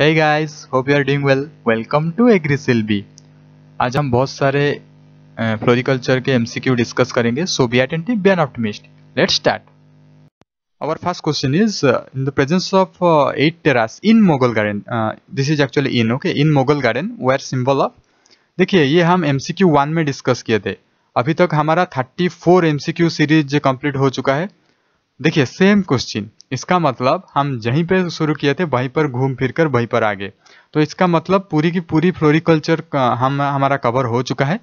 Hey guys, hope you are doing well. Welcome to AgriSilby. आज हम बहुत सारे फ्लोरिकल्चर के एमसीक्यू डिस्कस करेंगे so be attentive be an optimist let's start our first question is in the presence of eight terrace in Mughal garden this is actually in okay in Mughal garden where symbol of देखिए ये हम MCQ one में discuss किए थे अभी तक हमारा thirty four MCQ series complete हो चुका है देखिए सेम क्वेश्चन इसका मतलब हम जहीं पे शुरू किए थे वहीं पर घूम फिर कर वहीं पर आगे तो इसका मतलब पूरी की पूरी फ्लोरिकल्चर हम हमारा कवर हो चुका है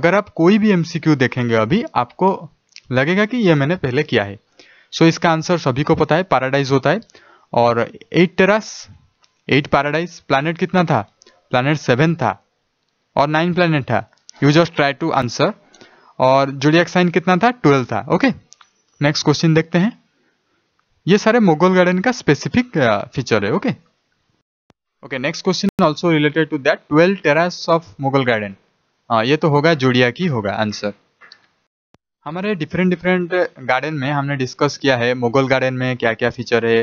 अगर आप कोई भी एम देखेंगे अभी आपको लगेगा कि यह मैंने पहले किया है सो इसका आंसर सभी को पता है पैराडाइज होता है और eight terrace eight paradise planet कितना था प्लानट सेवन था और नाइन प्लानट था you just try to answer और जुड़िया साइन कितना था ट्वेल्व था ओके नेक्स्ट क्वेश्चन देखते हैं ये सारे मुगल गार्डन का स्पेसिफिक फीचर uh, है okay okay next question also related to that twelve terrace of Mughal garden ये तो होगा जोड़िया की होगा आंसर हमारे डिफरेंट डिफरेंट गार्डन में हमने डिस्कस किया है मुगल गार्डन में क्या क्या फीचर है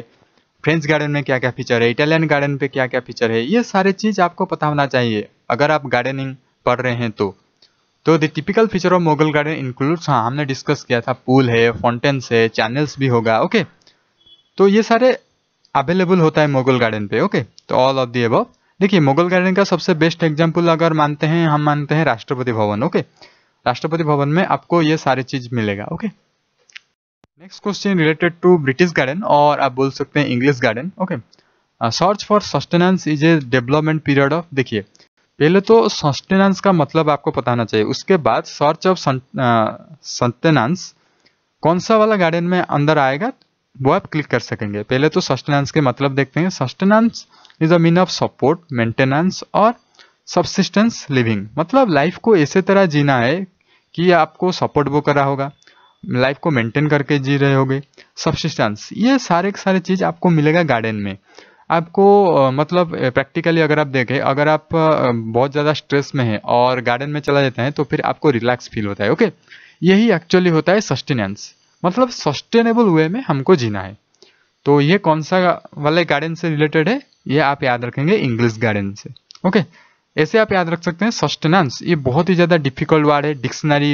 फ्रेंच गार्डन में क्या क्या फीचर है इटालियन गार्डन पे क्या क्या फीचर है ये सारे चीज़ आपको पता होना चाहिए अगर आप गार्डनिंग पढ़ रहे हैं तो तो the typical feature of Mughal garden includes हाँ हमने डिस्कस किया था पूल है फाउंटेन्स है चैनल्स भी होगा ओके okay? तो ये सारे अवेलेबल होता है मुगल गार्डन पे ओके तो ऑल ऑफ दी अबव देखिए मुगल गार्डन का सबसे बेस्ट एग्जाम्पल अगर मानते हैं हम मानते हैं राष्ट्रपति भवन ओके राष्ट्रपति भवन में आपको ये सारी चीज मिलेगा okay next question related to British garden और आप बोल सकते हैं English garden okay search for sustenance is a development period of देखिए पहले तो सस्टेनेंस का मतलब आपको पता होना चाहिए उसके बाद सर्च ऑफ सस्टेनेंस कौन सा वाला गार्डन में अंदर आएगा वो आप क्लिक कर सकेंगे पहले तो सस्टेनेंस के मतलब देखते हैं sustenance is a mean of support maintenance और सबसिस्टेंस लिविंग मतलब लाइफ को ऐसे तरह जीना है कि आपको सपोर्ट वो करा होगा लाइफ को मेंटेन करके जी रहे होगे सबसिस्टेंस ये सारे के सारे चीज़ आपको मिलेगा गार्डन में आपको मतलब प्रैक्टिकली अगर आप देखें अगर आप बहुत ज़्यादा स्ट्रेस में हैं और गार्डन में चला जाते हैं तो फिर आपको रिलैक्स फील होता है ओके यही एक्चुअली होता है सस्टेनेंस मतलब सस्टेनेबल वे में हमको जीना है तो ये कौन सा वाले गार्डन से रिलेटेड है ये आप याद रखेंगे इंग्लिश गार्डन से ओके ऐसे आप याद रख सकते हैं सस्टेनेंस ये बहुत ही ज़्यादा डिफिकल्ट वर्ड है डिक्शनरी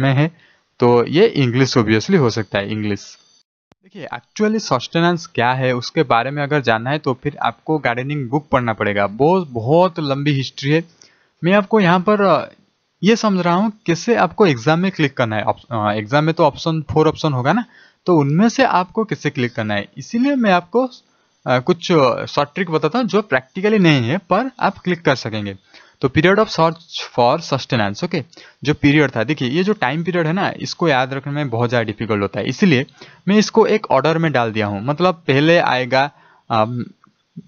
में है तो ये इंग्लिश ऑब्वियसली हो सकता है इंग्लिश देखिए एक्चुअली सस्टेनेंस क्या है उसके बारे में अगर जानना है तो फिर आपको गार्डनिंग बुक पढ़ना पड़ेगा बहुत बहुत लंबी हिस्ट्री है मैं आपको यहाँ पर ये समझ रहा हूँ किससे आपको एग्जाम में क्लिक करना है एग्जाम में तो ऑप्शन फोर ऑप्शन होगा ना तो उनमें से आपको किससे क्लिक करना है इसीलिए मैं आपको आ, कुछ शॉर्ट ट्रिक बताता हूँ जो प्रैक्टिकली नहीं है पर आप क्लिक कर सकेंगे तो period of search for sustenance okay जो पीरियड था देखिए ये जो टाइम पीरियड है ना इसको याद रखने में बहुत ज़्यादा डिफिकल्ट होता है इसीलिए मैं इसको एक ऑर्डर में डाल दिया हूँ मतलब पहले आएगा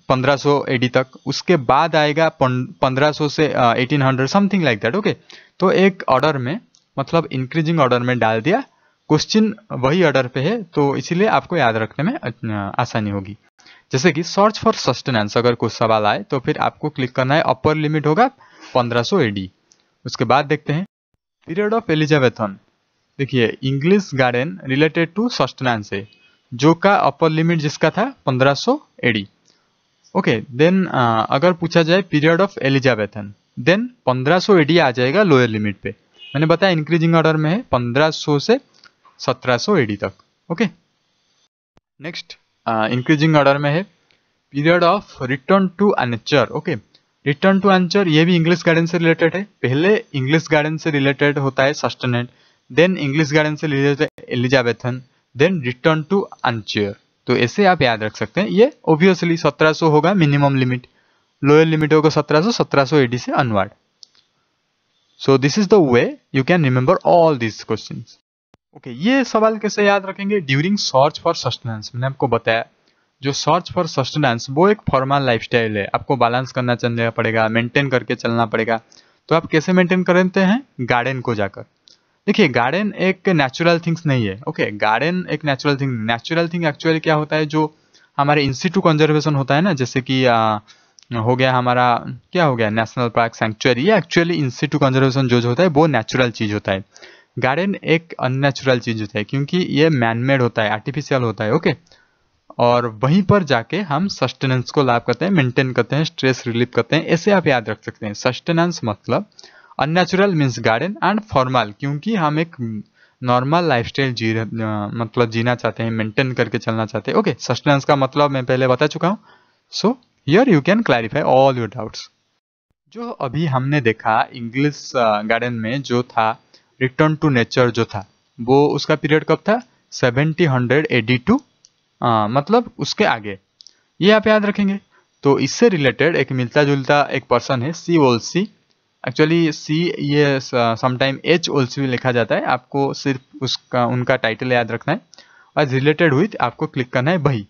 1580 एडी तक उसके बाद आएगा 1500 से 1800 समथिंग लाइक दैट ओके तो एक ऑर्डर में मतलब इंक्रीजिंग ऑर्डर में डाल दिया क्वेश्चन वही ऑर्डर पे है तो इसीलिए आपको याद रखने में आसानी होगी जैसे कि सर्च फॉर सस्टेनेंस अगर कुछ सवाल आए तो फिर आपको क्लिक करना है अपर लिमिट होगा 1500 एडी उसके बाद देखते हैं पीरियड ऑफ एलिजाबेथन देखिए English garden related to sustenance है जो का अपर लिमिट जिसका था 1500 एडी ओके देन uh, अगर पूछा जाए period of Elizabethan then 1500 AD आ जाएगा लोअर लिमिट पे मैंने बताया इंक्रीजिंग ऑर्डर में है 1500 से 1700 एडी तक ओके नेक्स्ट इंक्रीजिंग ऑर्डर में है period of return to nature okay return to nature ये भी इंग्लिश गार्डन से रिलेटेड है पहले इंग्लिश गार्डन से रिलेटेड होता है सस्टेनेट देन इंग्लिश गार्डन से related Elizabethan then return to nature तो ऐसे आप याद रख सकते हैं ये ऑब्वियसली 1700 होगा मिनिमम लिमिट लोअर लिमिट होगा 1700 सो एडी से onward so this is the way you can remember all this question okay ये सवाल कैसे याद रखेंगे ड्यूरिंग सर्च फॉर सस्टेनेंस मैंने आपको बताया जो सर्च फॉर सस्टेनेंस वो एक फॉर्मल लाइफस्टाइल है आपको बैलेंस करना चलना पड़ेगा मेंटेन करके चलना पड़ेगा तो आप कैसे मेंटेन करते हैं गार्डन को जाकर देखिए गार्डन एक नेचुरल थिंग्स नहीं है ओके गार्डन एक natural thing natural thing actually क्या होता है जो हमारे इंस्टीट्यू कंजर्वेशन होता है ना जैसे कि आ, हो गया हमारा क्या हो गया नेशनल पार्क सेंचुअरी ये एक्चुअली इंस्टीट्यू कंजर्वेशन जो जो होता है वो नेचुरल चीज़ होता है गार्डन एक अननेचुरल चीज़ होता है क्योंकि ये मैनमेड होता है आर्टिफिशियल होता है ओके और वहीं पर जाके हम सस्टेनेंस को लाभ करते हैं मेंटेन करते हैं स्ट्रेस रिलीफ करते हैं ऐसे आप याद रख सकते हैं सस्टेनेंस मतलब unnatural means garden and formal क्योंकि हम एक नॉर्मल लाइफस्टाइल जी मतलब जीना चाहते हैं मेंटेन करके चलना चाहते हैं ओके सस्टेनेंस का मतलब मैं पहले बता चुका हूँ so here you can clarify all your doubts जो अभी हमने देखा इंग्लिश गार्डन में जो था रिटर्न टू नेचर जो था वो उसका पीरियड कब था सेवेंटी हंड्रेड एडी टू मतलब उसके आगे ये आप याद रखेंगे तो इससे रिलेटेड एक मिलता जुलता एक पर्सन है सी ओल सी एक्चुअली सी ये समटाइम एच ओल्स भी लिखा जाता है आपको सिर्फ उसका उनका टाइटल याद रखना है और रिलेटेड हुई आपको क्लिक करना है भाई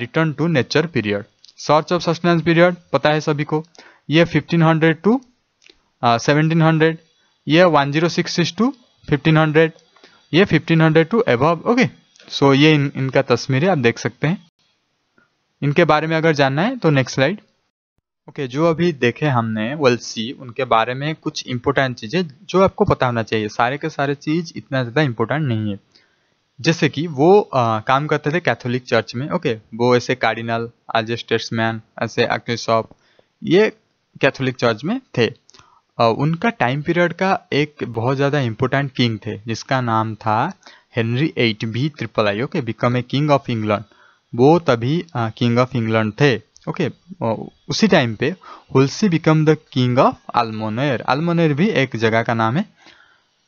return to nature period search of sustenance period पता है सभी को ये 1500 टू uh, 1700 ये 1066 टू 1500 ये 1500 टू एबव ओके सो ये इन, इनका तस्वीरें आप देख सकते हैं इनके बारे में अगर जानना है तो नेक्स्ट स्लाइड ओके okay, जो अभी देखे हमने वेल सी उनके बारे में कुछ इंपॉर्टेंट चीज़ें जो आपको पता होना चाहिए सारे के सारे चीज़ इतना ज़्यादा इम्पोर्टेंट नहीं है जैसे कि वो आ, काम करते थे कैथोलिक चर्च में ओके okay, वो ऐसे कार्डिनल एज ए स्टेट्समैन ऐसे अग्निशॉप ये कैथोलिक चर्च में थे आ, उनका टाइम पीरियड का एक बहुत ज़्यादा इम्पोर्टेंट किंग थे जिसका नाम था Henry eight V triple I okay become a king of England वो तभी किंग ऑफ इंग्लैंड थे ओके okay, uh, उसी टाइम पे Wolsey become the king of almoner almoner भी एक जगह का नाम है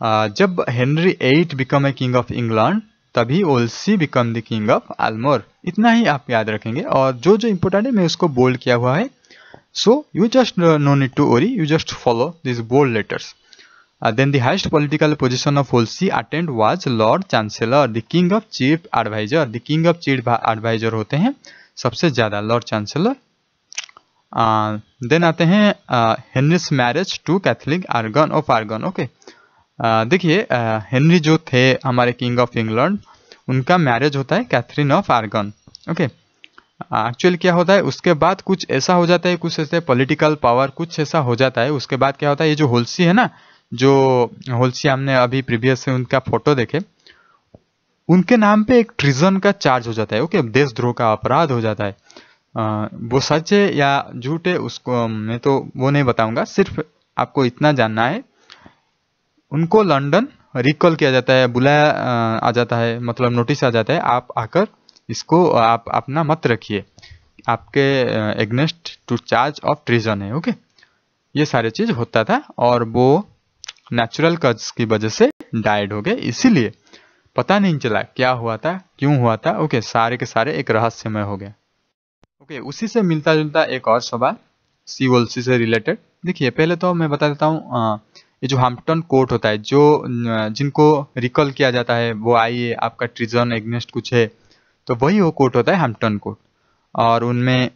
uh, जब Henry eight become a king of England तभी Wolsey become the king of almoner इतना ही आप याद रखेंगे और जो जो इम्पोर्टेंट है मैं उसको बोल्ड किया हुआ है so you just no need to worry you just follow this bold letters then the highest political position of Wolsey attend was lord chancellor the king of chief adviser the king of chief adviser होते हैं सबसे ज़्यादा lord chancellor then आते हैं Henry's marriage to Catholic Aragon of Aragon okay देखिए Henry जो थे हमारे किंग ऑफ इंग्लैंड उनका मैरिज होता है Catherine of Aragon okay actual क्या होता है उसके बाद कुछ ऐसा हो जाता है कुछ ऐसे पॉलिटिकल पावर कुछ ऐसा हो जाता है उसके बाद क्या होता है ये जो होलसी है ना जो होलसी हमने अभी प्रीवियस से उनका फोटो देखे उनके नाम पे एक ट्रिजन का चार्ज हो जाता है ओके देशद्रोह का अपराध हो जाता है आ, वो सच है या झूठ है उसको मैं तो वो नहीं बताऊंगा सिर्फ आपको इतना जानना है उनको लंदन रिकॉल किया जाता है बुलाया आ जाता है मतलब नोटिस आ जाता है आप आकर इसको आप अपना मत रखिए आपके against to charge of treason है ओके ये सारे चीज होता था और वो नेचुरल कज की वजह से डाइड हो गए इसीलिए पता नहीं चला क्या हुआ था क्यों हुआ था ओके सारे के सारे एक रहस्यमय हो गया ओके उसी से मिलता जुलता एक और सवाल सीओलसी से रिलेटेड देखिए पहले तो मैं बता देता हूँ ये जो हम्पटन कोर्ट होता है जो जिनको रिकॉल किया जाता है वो आइए आपका ट्रिजन एग्नेस्ट कुछ है तो वही वो कोर्ट होता है हम्पटन कोर्ट और उनमें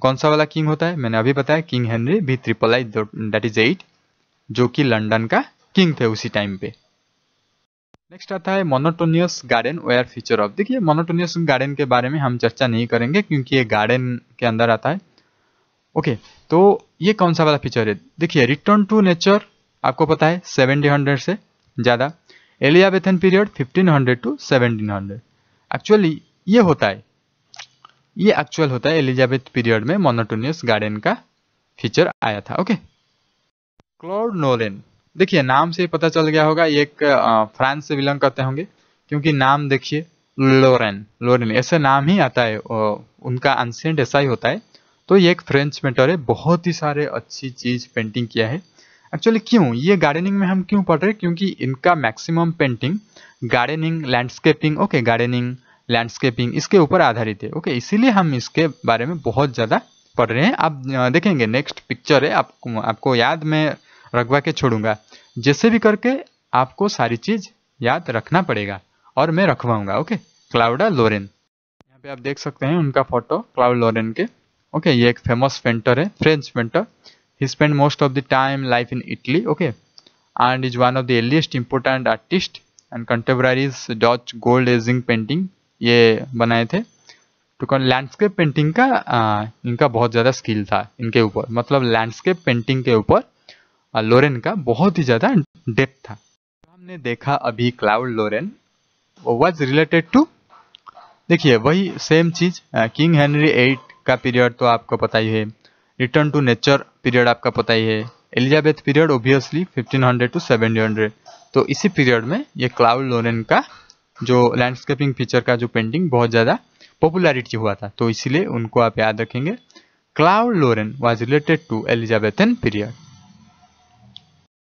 कौन सा वाला किंग होता है मैंने अभी बताया king Henry V triple I that is eight जो कि लंडन का किंग थे उसी टाइम पे नेक्स्ट आता है monotonous garden where feature of देखिए मोनोटोनियस गार्डन के बारे में हम चर्चा नहीं करेंगे क्योंकि ये गार्डन के अंदर आता है ओके okay, तो ये कौन सा वाला फीचर है देखिए रिटर्न टू नेचर आपको पता है सेवनटीन हंड्रेड से ज़्यादा Elizabethan period fifteen hundred to seventeen hundred actually ये होता है ये एक्चुअल होता है एलिजाबेथ पीरियड में मोनोटोनियस गार्डन का फीचर आया था ओके क्लॉड नोलेन देखिए नाम से पता चल गया होगा ये एक फ्रांस से बिलोंग करते होंगे क्योंकि नाम देखिए लोरेन लोरेन ऐसे नाम ही आता है उनका अनसेंट ऐसा ही होता है तो ये एक फ्रेंच पेंटर है बहुत ही सारे अच्छी चीज़ पेंटिंग किया है एक्चुअली क्यों ये गार्डनिंग में हम क्यों पढ़ रहे हैं क्योंकि इनका maximum painting gardening landscaping okay gardening landscaping इसके ऊपर आधारित है ओके इसीलिए हम इसके बारे में बहुत ज़्यादा पढ़ रहे हैं आप देखेंगे नेक्स्ट पिक्चर है आप, आपको याद में रखवा के छोड़ूंगा जैसे भी करके आपको सारी चीज़ याद रखना पड़ेगा और मैं रखवाऊंगा ओके क्लाउडा लोरेन यहाँ पे आप देख सकते हैं उनका फोटो क्लाउड लोरेन के ओके ये एक फेमस पेंटर है French painter he spend most of the time life in Italy okay and is one of the earliest important artist and contemporaries Dutch golden एजिंग पेंटिंग ये बनाए थे तो लैंडस्केप पेंटिंग का आ, इनका बहुत ज़्यादा स्किल था इनके ऊपर मतलब लैंडस्केप पेंटिंग के ऊपर लोरेन का बहुत ही ज़्यादा डेप्थ था हमने देखा अभी Claude Lorrain was related to देखिए वही सेम चीज़ किंग हेनरी एट का पीरियड तो आपको पता ही है रिटर्न टू नेचर पीरियड आपका पता ही है एलिजाबेथ पीरियड ओबियसली 1500 टू 1700 तो इसी पीरियड में ये क्लाउड लोरेन का जो लैंडस्केपिंग फीचर का जो पेंटिंग बहुत ज़्यादा पॉपुलैरिटी हुआ था तो इसीलिए उनको आप याद रखेंगे Claude Lorrain was related to Elizabethan period